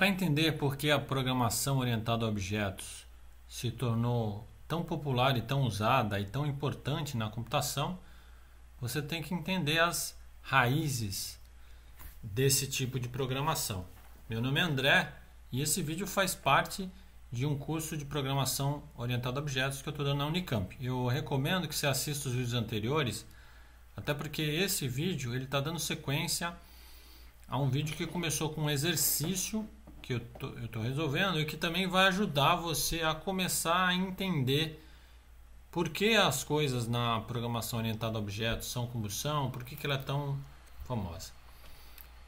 Para entender por que a programação orientada a objetos se tornou tão popular e tão usada e tão importante na computação, você tem que entender as raízes desse tipo de programação. Meu nome é André e esse vídeo faz parte de um curso de programação orientada a objetos que eu estou dando na Unicamp. Eu recomendo que você assista os vídeos anteriores, até porque esse vídeo ele está dando sequência a um vídeo que começou com um exercício que eu tô, tô resolvendo e que também vai ajudar você a começar a entender por que as coisas na programação orientada a objetos são como são, por que, que ela é tão famosa.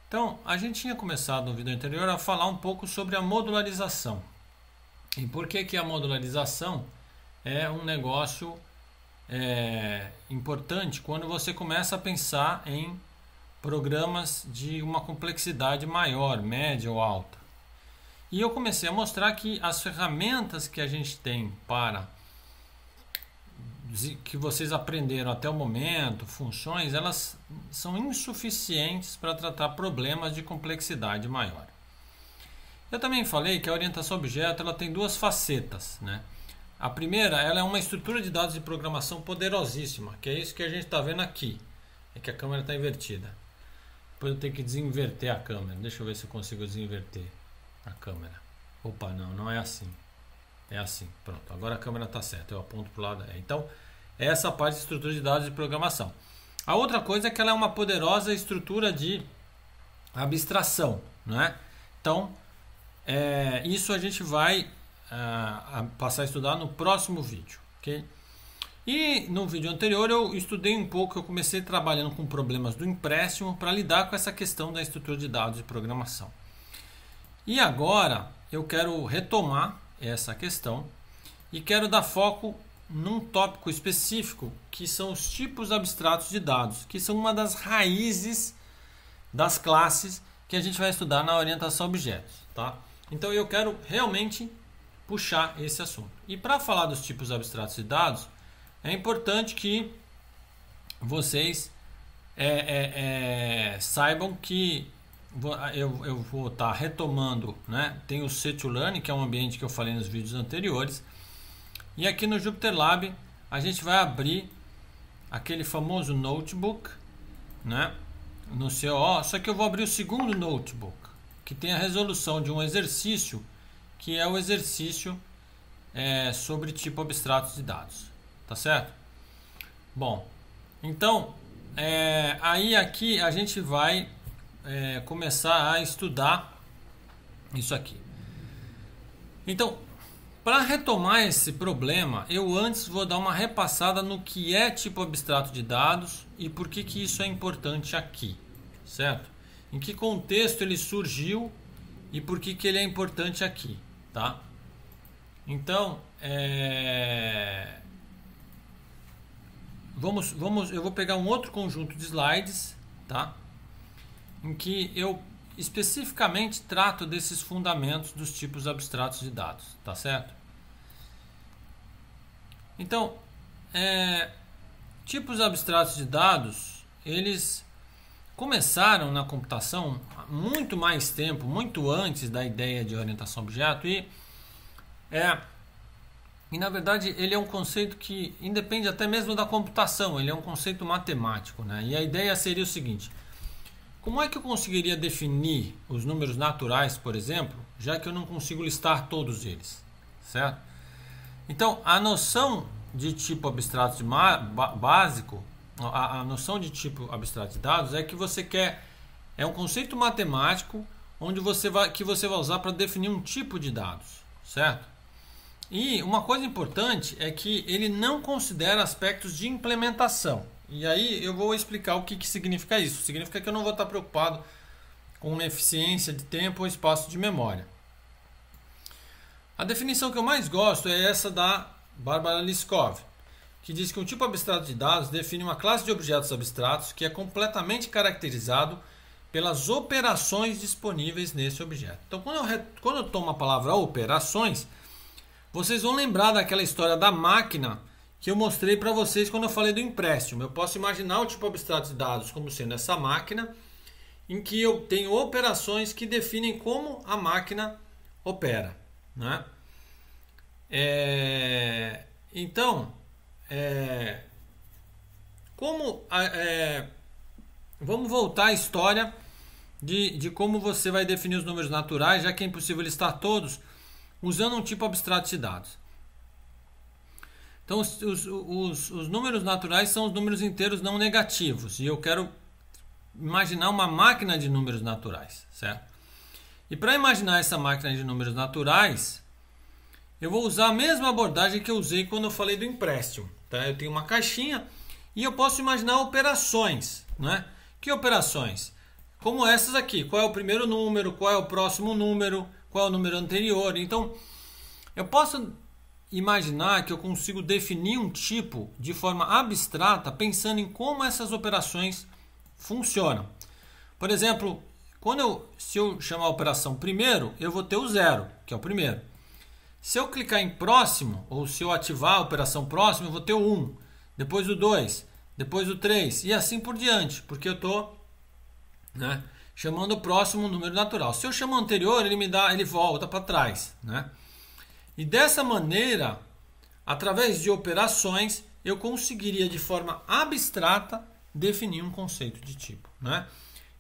Então, a gente tinha começado no vídeo anterior a falar um pouco sobre a modularização. E por que, que a modularização é um negócio é, importante quando você começa a pensar em programas de uma complexidade maior, média ou alta. E eu comecei a mostrar que as ferramentas que a gente tem para que vocês aprenderam até o momento, funções, elas são insuficientes para tratar problemas de complexidade maior. Eu também falei que a orientação objeto ela tem duas facetas, né? A primeira, ela é uma estrutura de dados de programação poderosíssima, que é isso que a gente está vendo aqui. É que a câmera está invertida. Depois eu tenho que desinverter a câmera. Deixa eu ver se eu consigo desinverter a câmera. Opa, não, não é assim. É assim, pronto. Agora a câmera está certa, eu aponto para o lado. É. Então, é essa parte de estrutura de dados de programação. A outra coisa é que ela é uma poderosa estrutura de abstração, né? Então, é, isso a gente vai uh, passar a estudar no próximo vídeo, ok? E no vídeo anterior eu estudei um pouco, eu comecei trabalhando com problemas do empréstimo para lidar com essa questão da estrutura de dados de programação. E agora eu quero retomar essa questão e quero dar foco num tópico específico que são os tipos abstratos de dados, que são uma das raízes das classes que a gente vai estudar na orientação a objetos, tá? Então eu quero realmente puxar esse assunto. E para falar dos tipos abstratos de dados, é importante que vocês é, é, é, saibam que ah, eu, eu vou estar tá retomando, né? Tem o Cetulane, que é um ambiente que eu falei nos vídeos anteriores. E aqui no Jupyter Lab, a gente vai abrir aquele famoso notebook, né? No CO, só que eu vou abrir o segundo notebook, que tem a resolução de um exercício, que é o exercício é, sobre tipo abstrato de dados, tá certo? Bom, então, é, aí aqui a gente vai é, começar a estudar isso aqui. Então, para retomar esse problema, eu antes vou dar uma repassada no que é tipo abstrato de dados e por que, que isso é importante aqui, certo? Em que contexto ele surgiu e por que, que ele é importante aqui, tá? Então, é... vamos, vamos, eu vou pegar um outro conjunto de slides, tá? em que eu especificamente trato desses fundamentos dos tipos abstratos de dados, tá certo? Então, é, tipos abstratos de dados, eles começaram na computação muito mais tempo, muito antes da ideia de orientação objeto e é e na verdade ele é um conceito que independe até mesmo da computação, ele é um conceito matemático, né? E a ideia seria o seguinte: como é que eu conseguiria definir os números naturais, por exemplo, já que eu não consigo listar todos eles, certo? Então, a noção de tipo abstrato de básico, a, a noção de tipo abstrato de dados é que você quer é um conceito matemático onde você vai que você vai usar para definir um tipo de dados, certo? E uma coisa importante é que ele não considera aspectos de implementação. E aí eu vou explicar o que, que significa isso. Significa que eu não vou estar preocupado com eficiência de tempo ou espaço de memória. A definição que eu mais gosto é essa da Barbara Liskov, que diz que um tipo abstrato de dados define uma classe de objetos abstratos que é completamente caracterizado pelas operações disponíveis nesse objeto. Então, quando eu, quando eu tomo a palavra operações, vocês vão lembrar daquela história da máquina que eu mostrei para vocês quando eu falei do empréstimo. Eu posso imaginar o tipo abstrato de dados como sendo essa máquina, em que eu tenho operações que definem como a máquina opera. Né? É, então, é, como é, vamos voltar à história de, de como você vai definir os números naturais, já que é impossível listar todos, usando um tipo abstrato de dados. Então, os, os, os, os, números naturais são os números inteiros não negativos. E eu quero imaginar uma máquina de números naturais, certo? E para imaginar essa máquina de números naturais, eu vou usar a mesma abordagem que eu usei quando eu falei do empréstimo. Tá? Eu tenho uma caixinha e eu posso imaginar operações. Né? Que operações? Como essas aqui. Qual é o primeiro número? Qual é o próximo número? Qual é o número anterior? Então, eu posso imaginar que eu consigo definir um tipo de forma abstrata pensando em como essas operações funcionam. Por exemplo, quando eu, se eu chamar a operação primeiro, eu vou ter o zero, que é o primeiro. Se eu clicar em próximo, ou se eu ativar a operação próximo, eu vou ter o 1, um, depois o 2, depois o 3 e assim por diante, porque eu estou né, chamando o próximo número natural. Se eu chamo o anterior, ele me dá, ele volta para trás, né? E dessa maneira, através de operações, eu conseguiria de forma abstrata definir um conceito de tipo. Né?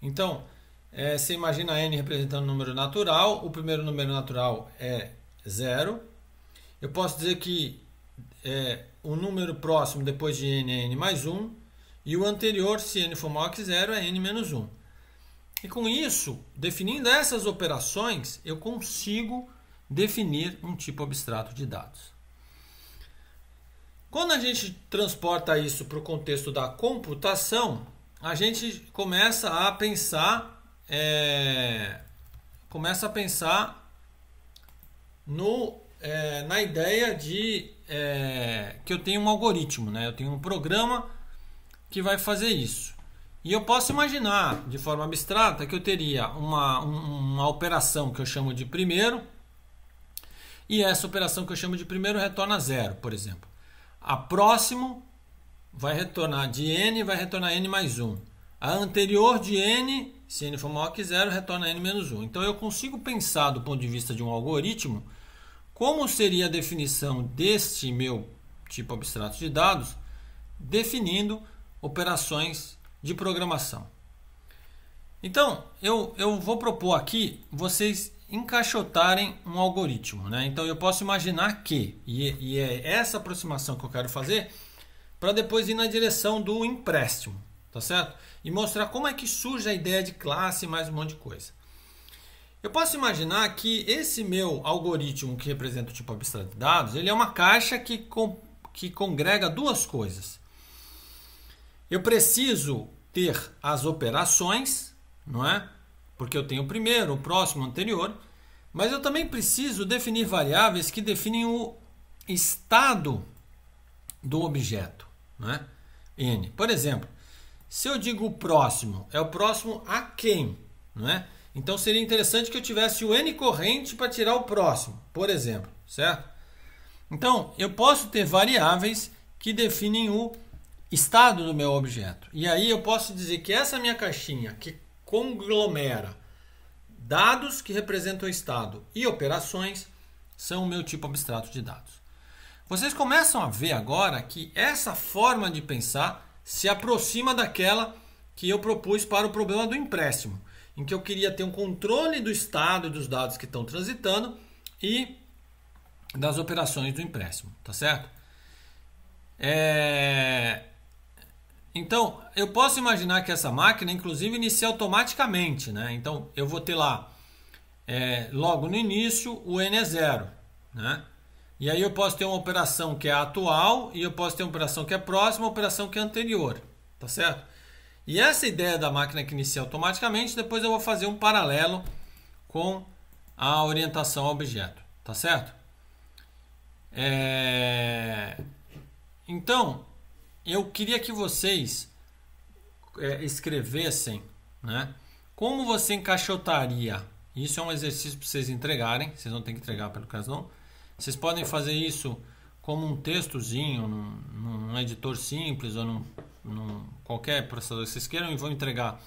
Então, é, você imagina n representando número natural, o primeiro número natural é zero. Eu posso dizer que é, o número próximo depois de n é n mais 1, e o anterior, se n for maior que zero, é n menos 1. E com isso, definindo essas operações, eu consigo definir um tipo abstrato de dados. Quando a gente transporta isso para o contexto da computação, a gente começa a pensar, é, começa a pensar no, é, na ideia de é, que eu tenho um algoritmo, né? Eu tenho um programa que vai fazer isso. E eu posso imaginar, de forma abstrata, que eu teria uma, uma operação que eu chamo de primeiro, e essa operação que eu chamo de primeiro retorna zero, por exemplo. A próximo vai retornar de n, vai retornar n mais 1. A anterior de n, se n for maior que zero, retorna n menos 1. Então eu consigo pensar do ponto de vista de um algoritmo como seria a definição deste meu tipo abstrato de dados, definindo operações de programação. Então, eu, eu vou propor aqui vocês encaixotarem um algoritmo. Né? Então eu posso imaginar que, e, é, e é essa aproximação que eu quero fazer, para depois ir na direção do empréstimo, tá certo? E mostrar como é que surge a ideia de classe e mais um monte de coisa. Eu posso imaginar que esse meu algoritmo que representa o tipo abstrato de dados, ele é uma caixa que, com, que congrega duas coisas. Eu preciso ter as operações, não é? porque eu tenho o primeiro, o próximo, o anterior, mas eu também preciso definir variáveis que definem o estado do objeto, né? N. Por exemplo, se eu digo o próximo, é o próximo a quem, né? Então seria interessante que eu tivesse o N corrente para tirar o próximo, por exemplo, certo? Então, eu posso ter variáveis que definem o estado do meu objeto. E aí eu posso dizer que essa minha caixinha, que conglomera dados que representam o estado e operações são o meu tipo abstrato de dados. Vocês começam a ver agora que essa forma de pensar se aproxima daquela que eu propus para o problema do empréstimo, em que eu queria ter um controle do estado e dos dados que estão transitando e das operações do empréstimo, tá certo? É... Então, eu posso imaginar que essa máquina, inclusive, inicie automaticamente, né? Então, eu vou ter lá, é, logo no início, o N é zero, né? E aí eu posso ter uma operação que é atual e eu posso ter uma operação que é próxima, uma operação que é anterior, tá certo? E essa ideia da máquina que inicia automaticamente, depois eu vou fazer um paralelo com a orientação ao objeto, tá certo? É... Então, eu queria que vocês é, escrevessem, né? Como você encaixotaria? Isso é um exercício para vocês entregarem. Vocês não têm que entregar pelo caso não. Vocês podem fazer isso como um textozinho, num, num editor simples ou num, num, qualquer processador que vocês queiram e vão entregar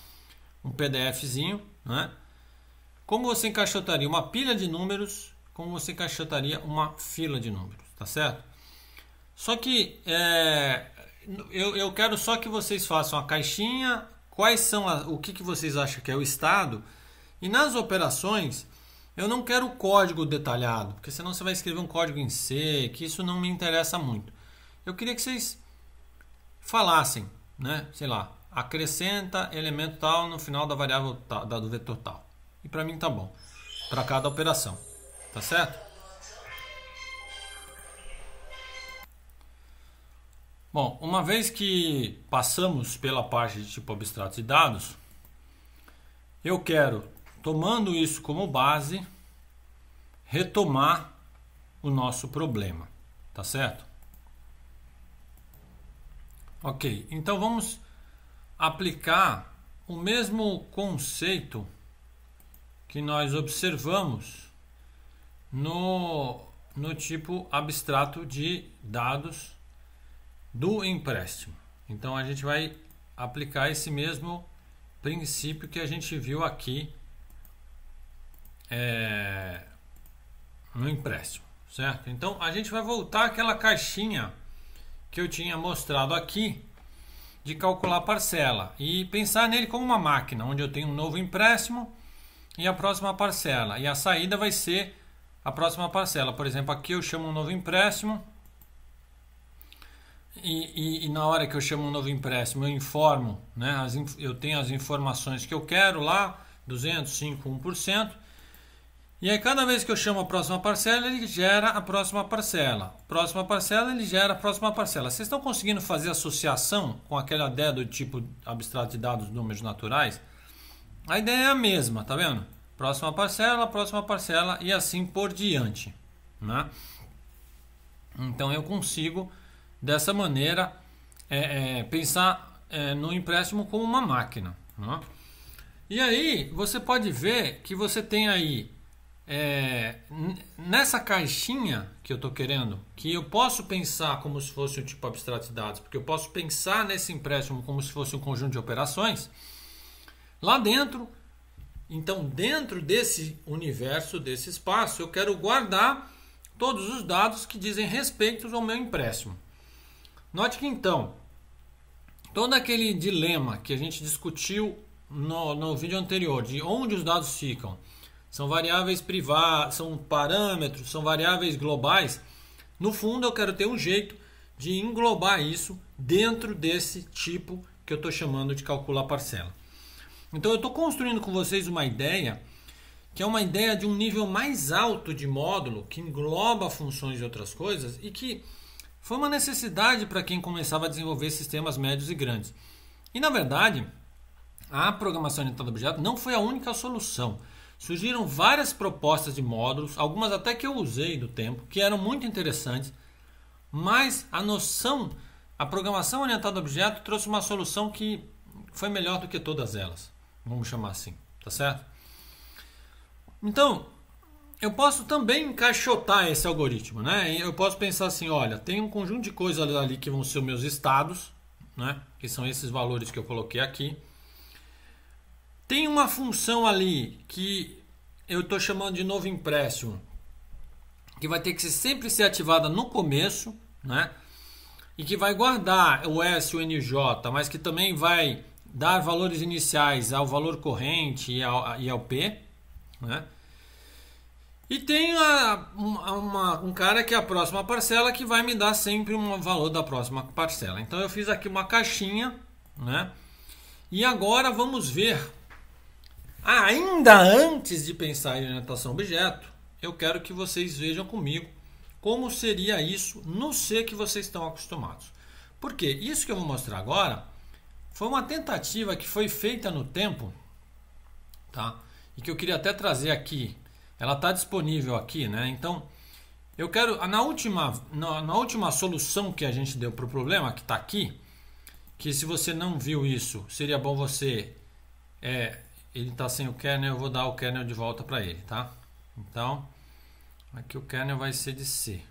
um PDFzinho, né? Como você encaixotaria uma pilha de números? Como você encaixotaria uma fila de números? Tá certo? Só que é, eu, eu quero só que vocês façam a caixinha, quais são a, o que, que vocês acham que é o estado. E nas operações, eu não quero o código detalhado, porque senão você vai escrever um código em C, que isso não me interessa muito. Eu queria que vocês falassem, né? Sei lá, acrescenta elemento tal no final da variável tal, do vetor tal. E para mim tá bom, para cada operação, tá certo? Bom, uma vez que passamos pela parte de tipo abstrato de dados, eu quero, tomando isso como base, retomar o nosso problema, tá certo? Ok, então vamos aplicar o mesmo conceito que nós observamos no, no tipo abstrato de dados do empréstimo. Então a gente vai aplicar esse mesmo princípio que a gente viu aqui é, no empréstimo, certo? Então a gente vai voltar aquela caixinha que eu tinha mostrado aqui de calcular parcela e pensar nele como uma máquina, onde eu tenho um novo empréstimo e a próxima parcela. E a saída vai ser a próxima parcela. Por exemplo, aqui eu chamo um novo empréstimo e, e, e, na hora que eu chamo um novo empréstimo, eu informo, né, as, eu tenho as informações que eu quero lá, 205, 1%. E aí cada vez que eu chamo a próxima parcela, ele gera a próxima parcela. Próxima parcela, ele gera a próxima parcela. Vocês estão conseguindo fazer associação com aquela ideia do tipo abstrato de dados números naturais? A ideia é a mesma, tá vendo? Próxima parcela, próxima parcela e assim por diante, né? Então eu consigo dessa maneira é, é, pensar é, no empréstimo como uma máquina. Né? E aí você pode ver que você tem aí é, nessa caixinha que eu estou querendo, que eu posso pensar como se fosse um tipo abstrato de dados, porque eu posso pensar nesse empréstimo como se fosse um conjunto de operações. Lá dentro, então dentro desse universo, desse espaço, eu quero guardar todos os dados que dizem respeito ao meu empréstimo. Note que então, todo aquele dilema que a gente discutiu no, no vídeo anterior, de onde os dados ficam, são variáveis privadas, são parâmetros, são variáveis globais. No fundo, eu quero ter um jeito de englobar isso dentro desse tipo que eu estou chamando de calcular parcela. Então, eu estou construindo com vocês uma ideia que é uma ideia de um nível mais alto de módulo que engloba funções e outras coisas e que foi uma necessidade para quem começava a desenvolver sistemas médios e grandes. E na verdade, a programação orientada a objetos não foi a única solução. Surgiram várias propostas de módulos, algumas até que eu usei do tempo, que eram muito interessantes, mas a noção, a programação orientada a objeto trouxe uma solução que foi melhor do que todas elas, vamos chamar assim, tá certo? Então, eu posso também encaixotar esse algoritmo, né? Eu posso pensar assim, olha, tem um conjunto de coisas ali que vão ser meus estados, né? Que são esses valores que eu coloquei aqui. Tem uma função ali que eu estou chamando de novo empréstimo, que vai ter que sempre ser ativada no começo, né? E que vai guardar o S o NJ, mas que também vai dar valores iniciais ao valor corrente e ao, e ao P, né? E tem a, uma, uma, um cara que é a próxima parcela que vai me dar sempre um valor da próxima parcela. Então eu fiz aqui uma caixinha, né? E agora vamos ver. Ainda antes de pensar em orientação objeto, eu quero que vocês vejam comigo como seria isso no ser que vocês estão acostumados. Porque isso que eu vou mostrar agora foi uma tentativa que foi feita no tempo, tá? E que eu queria até trazer aqui ela está disponível aqui, né? Então, eu quero na última na, na última solução que a gente deu para o problema que está aqui, que se você não viu isso, seria bom você é, ele está sem o kernel, eu vou dar o kernel de volta para ele, tá? Então, aqui o kernel vai ser de C.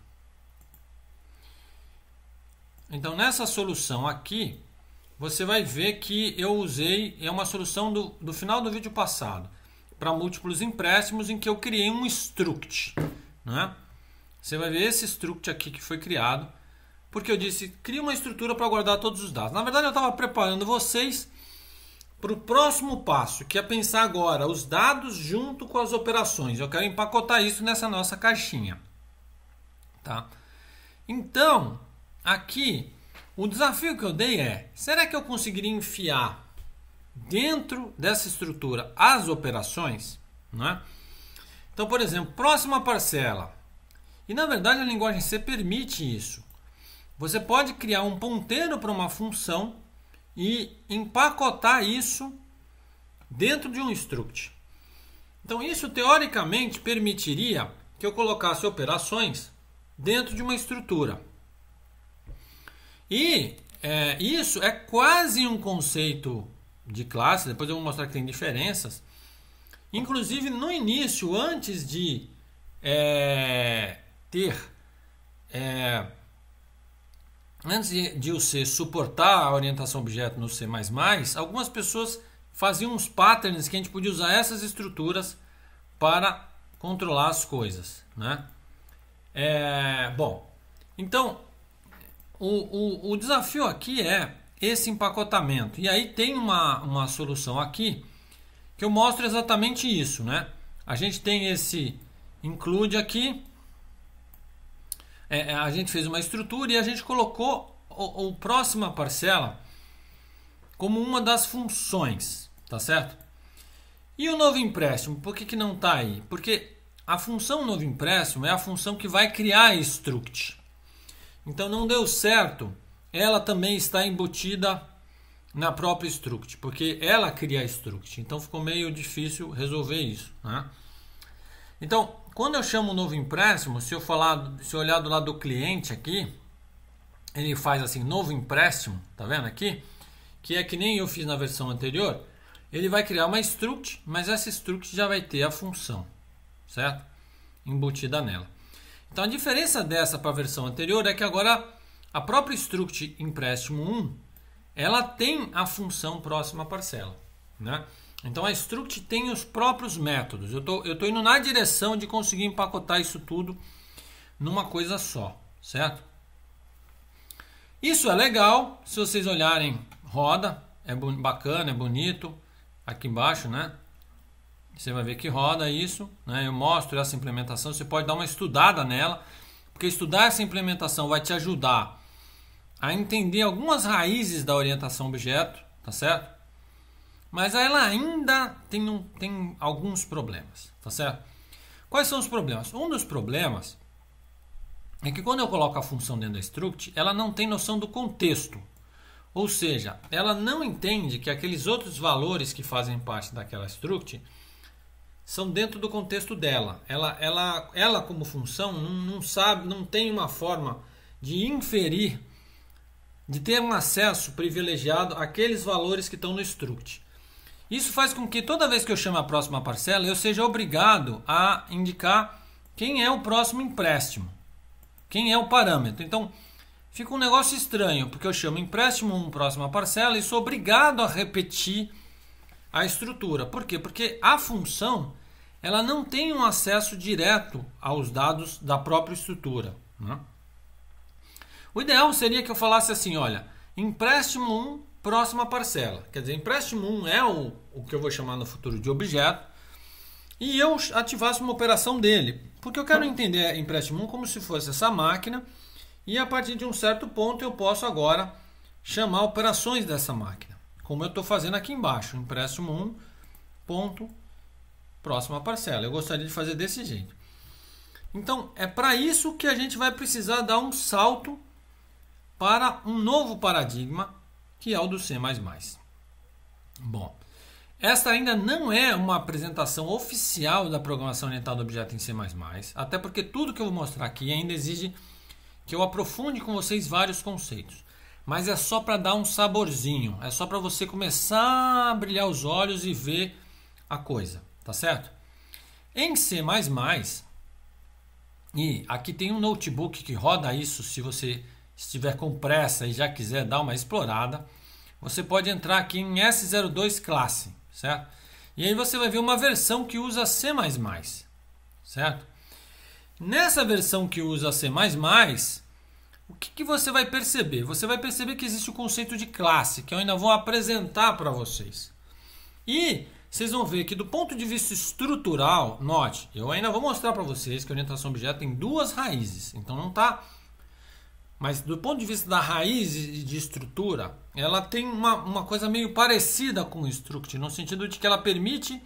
Então, nessa solução aqui, você vai ver que eu usei, é uma solução do, do final do vídeo passado para múltiplos empréstimos em que eu criei um struct. Né? Você vai ver esse struct aqui que foi criado, porque eu disse, cria uma estrutura para guardar todos os dados. Na verdade, eu estava preparando vocês para o próximo passo, que é pensar agora os dados junto com as operações. Eu quero empacotar isso nessa nossa caixinha. Tá? Então, aqui, o desafio que eu dei é, será que eu conseguiria enfiar dentro dessa estrutura as operações, né? Então, por exemplo, próxima parcela. E na verdade a linguagem C permite isso. Você pode criar um ponteiro para uma função e empacotar isso dentro de um struct. Então, isso teoricamente permitiria que eu colocasse operações dentro de uma estrutura. E é, isso é quase um conceito de classe, depois eu vou mostrar que tem diferenças. Inclusive no início, antes de é, ter. É, antes de, de o C suportar a orientação objeto no C, algumas pessoas faziam uns patterns que a gente podia usar essas estruturas para controlar as coisas. Né? É, bom, então o, o, o desafio aqui é esse empacotamento. E aí tem uma, uma solução aqui que eu mostro exatamente isso, né? A gente tem esse include aqui, é, é, a gente fez uma estrutura e a gente colocou o, o próxima parcela como uma das funções, tá certo? E o novo empréstimo, por que, que não está aí? Porque a função novo empréstimo é a função que vai criar a struct. Então não deu certo ela também está embutida na própria struct, porque ela cria a struct. Então ficou meio difícil resolver isso. Né? Então, quando eu chamo um novo empréstimo, se eu falar, se eu olhar do lado do cliente aqui, ele faz assim, novo empréstimo, tá vendo aqui? Que é que nem eu fiz na versão anterior. Ele vai criar uma struct, mas essa struct já vai ter a função, certo? Embutida nela. Então a diferença dessa para a versão anterior é que agora a própria Struct Empréstimo 1, ela tem a função próxima parcela, né? Então a Struct tem os próprios métodos. Eu tô, eu tô indo na direção de conseguir empacotar isso tudo numa coisa só, certo? Isso é legal, se vocês olharem, roda, é bacana, é bonito, aqui embaixo, né? Você vai ver que roda isso, né? Eu mostro essa implementação, você pode dar uma estudada nela, porque estudar essa implementação vai te ajudar a entender algumas raízes da orientação objeto, tá certo? Mas ela ainda tem, um, tem alguns problemas, tá certo? Quais são os problemas? Um dos problemas é que quando eu coloco a função dentro da struct, ela não tem noção do contexto. Ou seja, ela não entende que aqueles outros valores que fazem parte daquela struct são dentro do contexto dela. Ela, ela, ela como função, não, não sabe, não tem uma forma de inferir de ter um acesso privilegiado àqueles valores que estão no struct. Isso faz com que toda vez que eu chamo a próxima parcela, eu seja obrigado a indicar quem é o próximo empréstimo, quem é o parâmetro. Então, fica um negócio estranho, porque eu chamo empréstimo um próxima parcela, e sou obrigado a repetir a estrutura. Por quê? Porque a função ela não tem um acesso direto aos dados da própria estrutura. Né? O ideal seria que eu falasse assim: olha, empréstimo 1, próxima parcela. Quer dizer, empréstimo 1 é o, o que eu vou chamar no futuro de objeto. E eu ativasse uma operação dele. Porque eu quero entender empréstimo 1 como se fosse essa máquina. E a partir de um certo ponto eu posso agora chamar operações dessa máquina. Como eu estou fazendo aqui embaixo. Empréstimo 1, ponto, próxima parcela. Eu gostaria de fazer desse jeito. Então, é para isso que a gente vai precisar dar um salto para um novo paradigma, que é o do C. Bom, esta ainda não é uma apresentação oficial da programação orientada a objeto em C, até porque tudo que eu vou mostrar aqui ainda exige que eu aprofunde com vocês vários conceitos. Mas é só para dar um saborzinho, é só para você começar a brilhar os olhos e ver a coisa, tá certo? Em C, e aqui tem um notebook que roda isso se você se estiver com pressa e já quiser dar uma explorada, você pode entrar aqui em S02 classe, certo? E aí você vai ver uma versão que usa C++, certo? Nessa versão que usa C++, o que, que você vai perceber? Você vai perceber que existe o conceito de classe, que eu ainda vou apresentar para vocês. E vocês vão ver que do ponto de vista estrutural, note, eu ainda vou mostrar para vocês que a orientação objeto tem duas raízes, então não está mas do ponto de vista da raiz e de estrutura, ela tem uma, uma coisa meio parecida com o struct, no sentido de que ela permite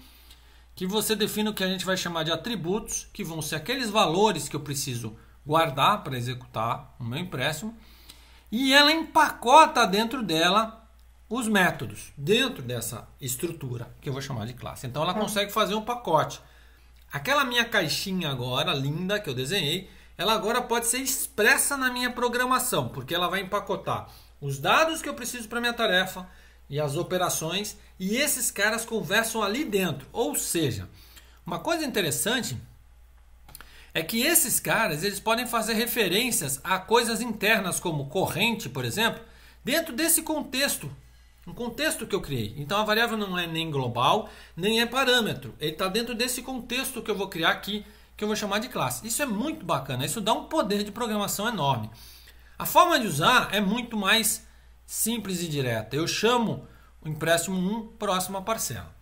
que você defina o que a gente vai chamar de atributos, que vão ser aqueles valores que eu preciso guardar para executar o meu empréstimo, e ela empacota dentro dela os métodos, dentro dessa estrutura que eu vou chamar de classe. Então ela é. consegue fazer um pacote. Aquela minha caixinha agora, linda, que eu desenhei, ela agora pode ser expressa na minha programação, porque ela vai empacotar os dados que eu preciso para minha tarefa e as operações, e esses caras conversam ali dentro. Ou seja, uma coisa interessante é que esses caras eles podem fazer referências a coisas internas como corrente, por exemplo, dentro desse contexto, um contexto que eu criei. Então a variável não é nem global nem é parâmetro, ele está dentro desse contexto que eu vou criar aqui que eu vou chamar de classe. Isso é muito bacana, isso dá um poder de programação enorme. A forma de usar é muito mais simples e direta. Eu chamo o empréstimo 1 próxima parcela.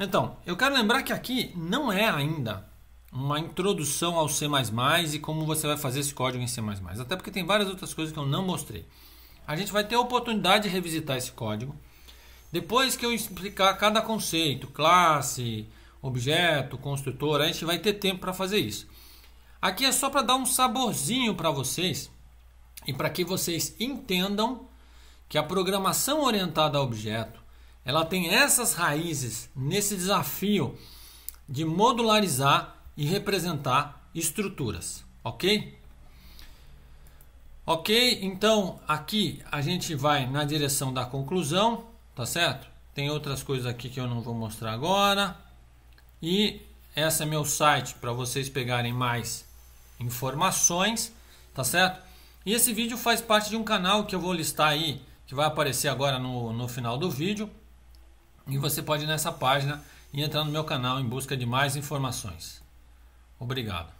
Então, eu quero lembrar que aqui não é ainda uma introdução ao C++ e como você vai fazer esse código em C++. Até porque tem várias outras coisas que eu não mostrei. A gente vai ter a oportunidade de revisitar esse código. Depois que eu explicar cada conceito, classe, objeto, construtor, a gente vai ter tempo para fazer isso. Aqui é só para dar um saborzinho para vocês e para que vocês entendam que a programação orientada a objeto, ela tem essas raízes nesse desafio de modularizar e representar estruturas, ok? Ok, então aqui a gente vai na direção da conclusão, tá certo? Tem outras coisas aqui que eu não vou mostrar agora. E esse é meu site para vocês pegarem mais informações, tá certo? E esse vídeo faz parte de um canal que eu vou listar aí, que vai aparecer agora no, no final do vídeo. E você pode ir nessa página e entrar no meu canal em busca de mais informações. Obrigado.